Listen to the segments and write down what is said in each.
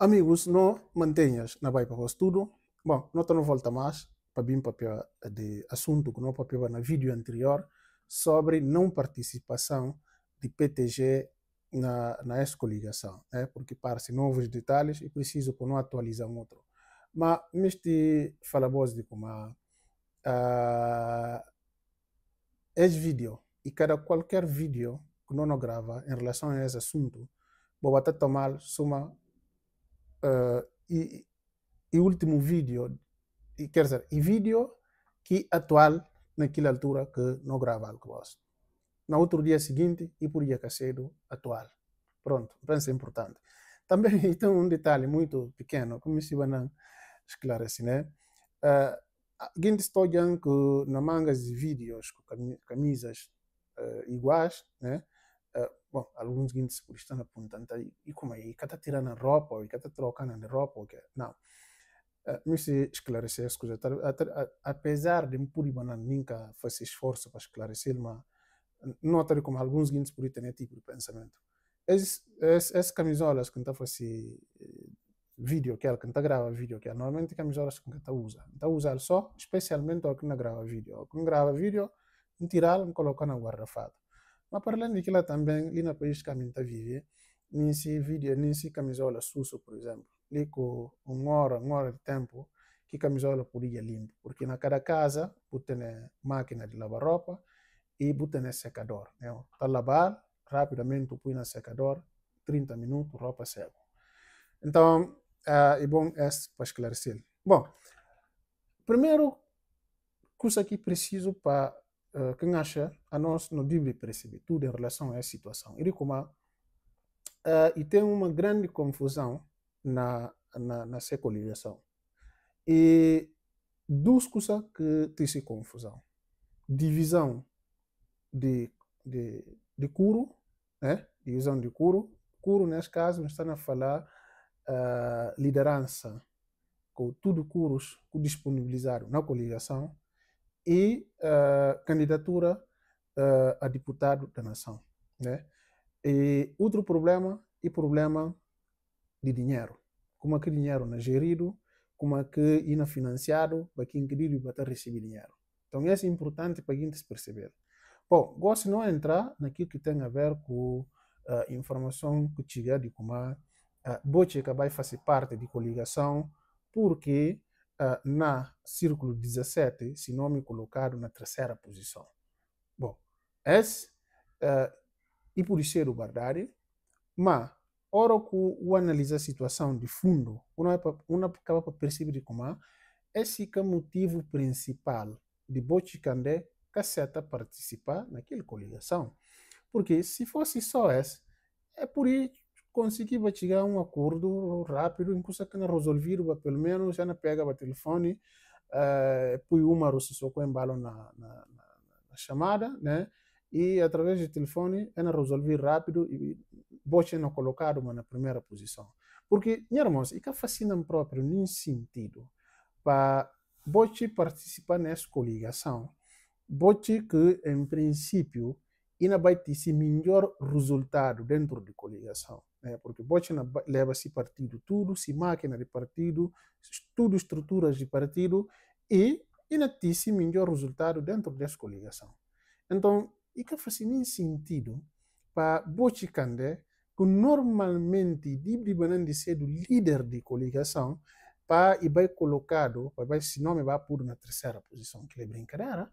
Amigos, não mantenhas na Baipa Estudo. Bom, não estou não volta mais para vir para de assunto que não papiava na vídeo anterior sobre não participação de PTG na, na escoligação, né? porque parece novos detalhes e preciso que não atualizar outro. Mas neste fala de como uh, ah, este vídeo e cada qualquer vídeo que não grava em relação a esse assunto, vou até tomar suma uh, e, e último vídeo, e, quer dizer, e vídeo que atual naquela altura que não grava algo vosso. No outro dia seguinte, e por dia cedo, atual. Pronto, pensa importante. Também tem então, um detalhe muito pequeno, como se vai esclarecer, né? Uh, gente estou que na mangas de vídeos com camisas uh, iguais, né? Eh, bom, alguns guindos estão apontando aí, e como é? E cata tirando a roupa, ou cata trocando a roupa, ou que Não. me se esclarecer as coisas. Apesar de por Ibana nunca fazer esforço para esclarecer, mas nota como alguns guindos por têm tipo de pensamento. Essas camisolas que está eh, vídeo que ela canta grava vídeo que ela normalmente camisolas que canta usa então usa só especialmente ao que grava vídeo ao que grava vídeo tirar e coloca na guarda-fato mas para além daquilo também, ali na país que a gente vive, nesse vídeo, nesse camisola susso, por exemplo, ali com uma hora, uma hora de tempo, que camisola podia limpo, porque na cada casa, tem máquina de lavar roupa e tem secador, né? Para lavar, rapidamente põe na secador, 30 minutos, roupa seca. Então, é eh, bom é para esclarecer. Bom, primeiro, coisa que preciso para que eh, kangasha announce no Bíblia para tudo em relação a essa situação. Ele como uh, e tem uma grande confusão na na, na secularização. E duas coisas que tem essa confusão. Divisão de, de, de curo, né? divisão de curo. Curo, nesse caso, nós estamos a falar uh, liderança, com tudo curos que disponibilizaram na coligação e uh, candidatura uh, a deputado da nação. Né? E outro problema é problema de dinheiro. Como é que dinheiro não é gerido, como é que é financiado, para quem quer e para receber dinheiro. Então, isso é importante para a gente perceber. Bom, gosto de não é entrar naquilo que tem a ver com a uh, eh, informação que chega de como a uh, Boche vai fazer parte de coligação, porque uh, na círculo 17, se me colocar na terceira posição. Bom, esse uh, ah, e por isso é o Bardari, mas ora que o analisa a situação de fundo, uma acaba para perceber como é esse é o motivo principal de Bochicandé casseta participar naquela coligação. Porque se fosse só esse, é por isso conseguiva chegar a um acordo rápido, em que não resolvido, pelo menos, já não pega o telefone, uh, põe uma só com embalo na, na, na, na, chamada, né? E através do telefone, ela resolvi rápido e bote não colocado na primeira posição. Porque, minha irmã, que fascina-me próprio num sentido. Para bote participar nessa coligação, bote que, em princípio, ainda vai ter esse melhor resultado dentro da coligação. É, porque Bochna leva-se partido tudo, se máquina de partido, tudo estruturas de partido e inatice melhor resultado dentro dessa coligação. Então, e que faz sentido para Bochicandé, que normalmente Dibdi Banandi sendo líder de coligação, para ir vai colocado, para se nome vai por na terceira posição, que é brincadeira,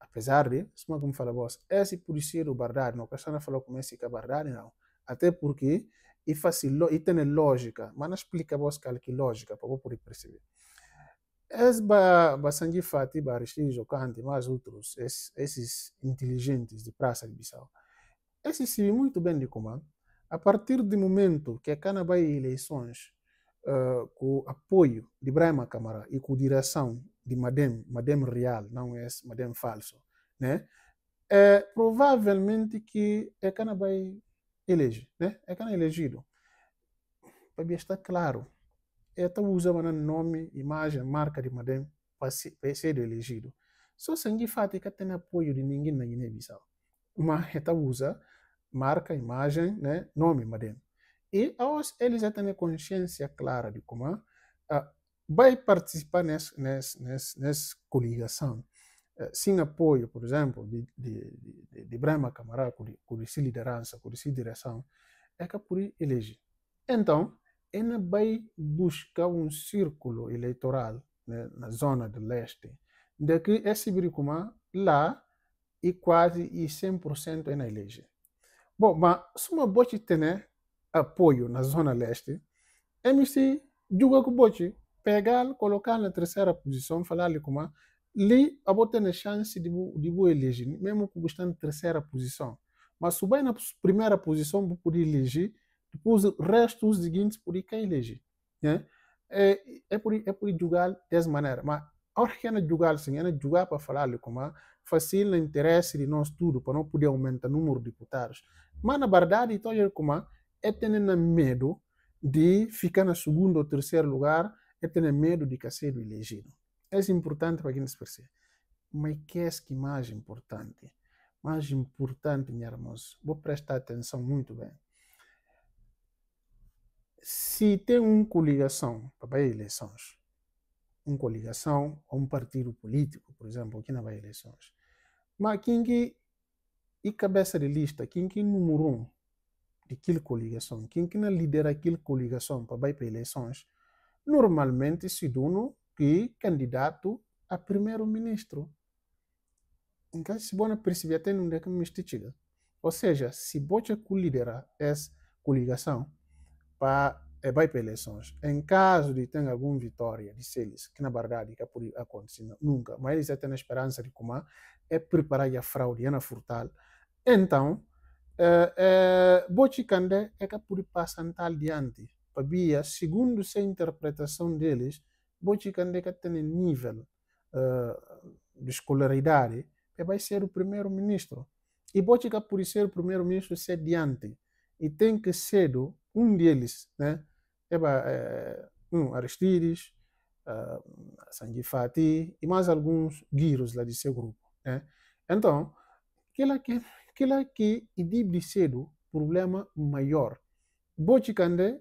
apesar de, como fala vós, esse é por ser o verdade, não, a pessoa não falou como é que é verdade, não. Até porque e faciló, e tem lógica, mas não explica vos que lógica para poder perceber. Esse ba, ba sangue fati, ba Aristijo, Kant e mais outros, esses inteligentes de Praça de Bissau, esses se muito bem de comando. A partir do momento que a Cana eleições uh, com apoio de Brahma Camara e com direção de Madem, Madem Real, não é Madem Falso, né? é provavelmente que a Cana elege, né? É quem é elegido. Para estar claro, esta usa o nome, imagem, marca de madem para ser elegido. Só sangue que tem apoio de ninguém na Guiné-Bissau. Mas esta usa marca, imagem, né? nome madem. E eles já têm consciência clara de como uh, vai participar nessa, nessa, nessa, nessa coligação. Eh, sem apoio, por exemplo, de, de, de, de esse Camará, Curisi liderança, direção, é que por elege. Então, ele vai buscar um círculo eleitoral né, na zona do leste, de que esse Biricumá lá e quase e 100% é na elege. Bom, mas se uma bote tem apoio na zona leste, MC julga o bote pegar, colocar na terceira posição, falar-lhe como lhe a botar chance de, de eleger, mesmo que está na terceira posição. Mas se bem na primeira posição, vou poder eleger, depois o resto dos seguintes, por quem eleger. Né? É, é, por, é por julgar dessa maneira. Mas a hora que é julgar, sim, é julgar para falar como fácil o interesse de nós tudo, para não poder aumentar o número de deputados. Mas na verdade, então, é como é tendo medo de ficar no segundo ou terceiro lugar, é tendo medo de ser elegido é assim importante para quem se percebe. Mas é que é assim que mais importante? Mais importante, minha irmãos, vou prestar atenção muito bem. Se tem uma coligação para eleições, uma coligação ou um partido político, por exemplo, aqui na Bahia eleições, mas quem que e cabeça de lista, quem que é número um de aquela coligação, quem que não lidera aquela coligação para ir para eleições, normalmente se dono que candidato a primeiro-ministro. Então, se você perceber, tem um que me Ou seja, se você lidera essa coligação para é, é eh, vai para eleições, em caso de ter alguma vitória de eles, que na verdade é que pode acontecer nunca, mas eles têm a esperança de como é preparar a fraude, a furtal. Então, eh, eh, é, é, Candé é que pode passar tal diante. Para segundo a interpretação deles, Bochicande que tem nível uh, eh, de escolaridade, vai ser o primeiro-ministro. E Bochica, por ser o primeiro-ministro, ser diante E tem que ser um deles, né? Eba, é, um, Aristides, uh, e mais alguns guiros lá de seu grupo. Né? Então, aquela que, aquela que de cedo problema maior. Bochicande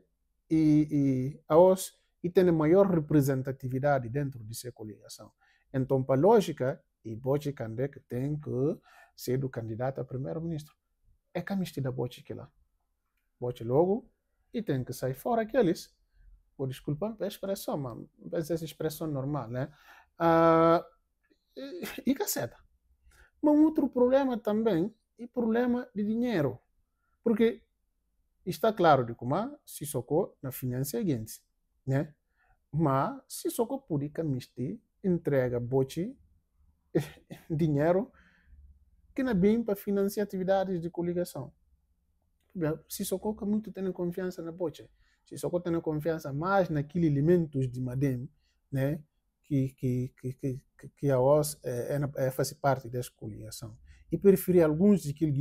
e, e os e tem maior representatividade dentro de sua coligação. Então, para a lógica, o Kandek tem que ser o candidato a primeiro-ministro. É que a mistura Bochi que lá. Bochi logo e tem que sair fora aqueles. Por desculpa a expressão, mas essa expressão normal, né? Ah, e, caceta. Mas um outro problema também é problema de dinheiro. Porque está claro de como se socou na finança seguinte né? Mas se só que pública misti entrega bote dinheiro que não é bem para financiar atividades de coligação. Se só que muito tem confiança na bote, se só tem confiança mais naqueles elementos de madem, né? Que que que que, que a OS é, é, é faz parte dessa coligação e preferir alguns de que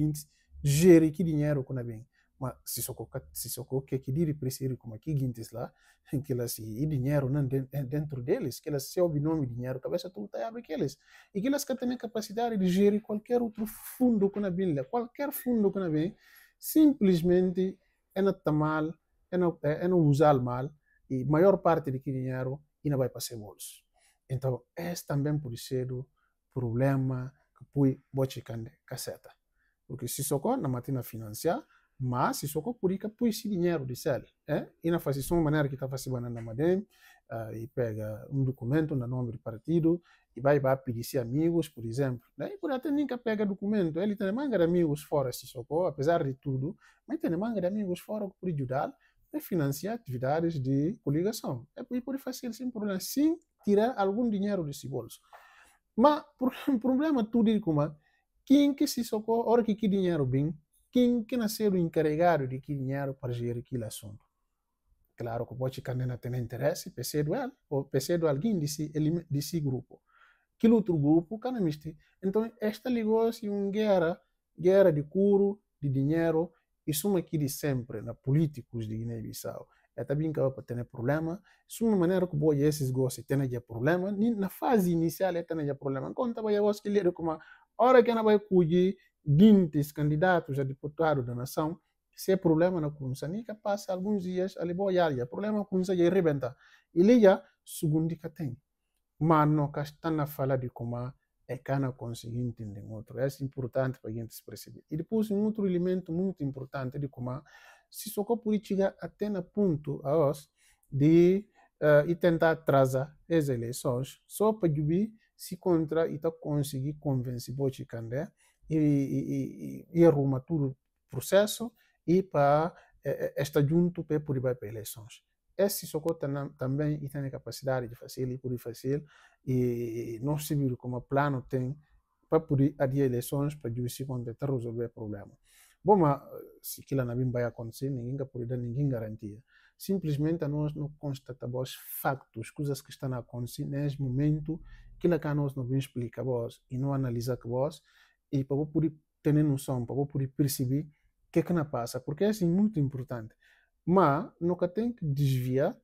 gerem que dinheiro que não é bem ma Sissoko Kekidiri prefere como aqui guintes lá, que elas e dinheiro não eh, dentro deles, que elas se ouve nome dinheiro, cabeça tudo tá abre que eles. E que elas que têm capacidade de gerir qualquer outro fundo que na qualquer fundo que na vem, simplesmente é na tamal, é na, é na usar mal, e maior parte de que dinheiro ainda vai passar bolso. Então, é também por isso o problema que pui bote caseta, Porque Sissoko, na matina financeira, mas soko purika põe esse dinheiro de série. É? E na faz isso uma maneira que tá estava se banando na Madem, uh, ah, e pega um documento um nome do partido, e vai para pedir se amigos, por exemplo. Daí né? por até nunca pega documento. Ele tem manga de amigos fora se soko, apesar de tudo, mas tem manga de amigos fora que ajudar a financiar atividades de coligação. É por isso fazer sem problema, sim, tirar algum dinheiro desse bolso. Mas o problema tudo é como quem que se socorre, hora que que dinheiro bem quem que nasceu encarregado de que dinheiro para gerir aquele assunto. Claro que pode que não tem interesse, percebe ela, ou percebe alguém desse, desse grupo. Aquele outro grupo, não miste. Então, esta ligou-se uma guerra, guerra de couro, de dinheiro, e suma aqui de sempre, na políticos de Guiné-Bissau. É também que para ter problema. Isso uma maneira que boa esses gostos têm já problema. Na fase inicial, é têm já problema. Conta para eles que ele como a hora que ela vai cuidar 20 candidatos a deputado da nação, se é problema na Kunsa, passa alguns dias ali boiaria. É problema na Kunsa ia arrebentar. Ele já, segundo que tem. Mas não está na fala de como é que não conseguir entender outro. É importante para a gente perceber. E depois, um outro elemento muito importante de como se socorro política chegar até na ponto a os de uh, e tentar atrasar as eleições só para subir se contra e tá conseguir convencer o Chicandé e, e, e, arruma todo o processo e para eh, eh, estar junto para poder para eleições. Esse socorro também tem a capacidade de fazer e poder fazer e não se viu como plano tem para poder adiar eleições para juízes quando tentar resolver o problema. Bom, mas eh, se aquilo não vai acontecer, ninguém pode dar ninguém garantia. Simplesmente nós não constatamos factos, coisas que estão acontecendo neste momento, aquilo que nós não vamos explicar vós e não analisar com vós e para poder ter noção, para poder perceber o que é que não passa, porque é assim muito importante. Mas nunca tem que desviar uh,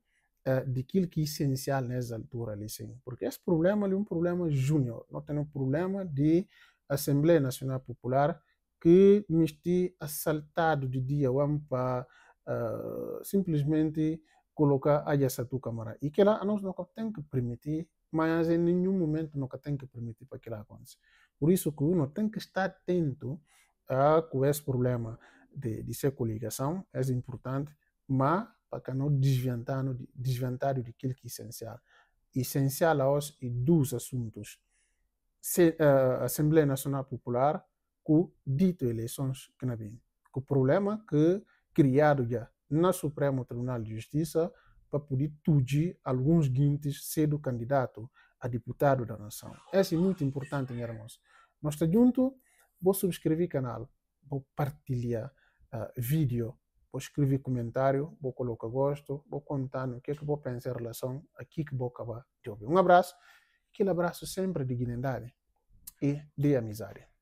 eh, daquilo que é essencial nessa altura ali, sim. Porque esse problema ali é um problema júnior, não tem um problema de Assembleia Nacional Popular que me estive assaltado de dia para uh, eh, simplesmente colocar a tua Câmara. E que lá nós nunca tem que permitir, mas em nenhum momento nunca tem que permitir para que lá aconteça. Por isso que o Uno tem que estar atento a com é esse problema de, de ser coligação, é importante, mas para não desventar, desventar daquilo que é essencial. Essencial aos e dos assuntos. Se, uh, Assembleia Nacional Popular com dito eleições que não vem. O problema que criado já na Supremo Tribunal de Justiça para poder tudar alguns guintes ser do candidato a deputado da nação. Essa é assim, muito importante, meus irmãos. Nós está junto, vou subscrever canal, vou partilhar uh, vídeo, vou escrever comentário, vou colocar gosto, vou contar no que é que vou pensar em relação a que que vou acabar de ouvir. Um abraço, aquele abraço sempre de dignidade e de amizade.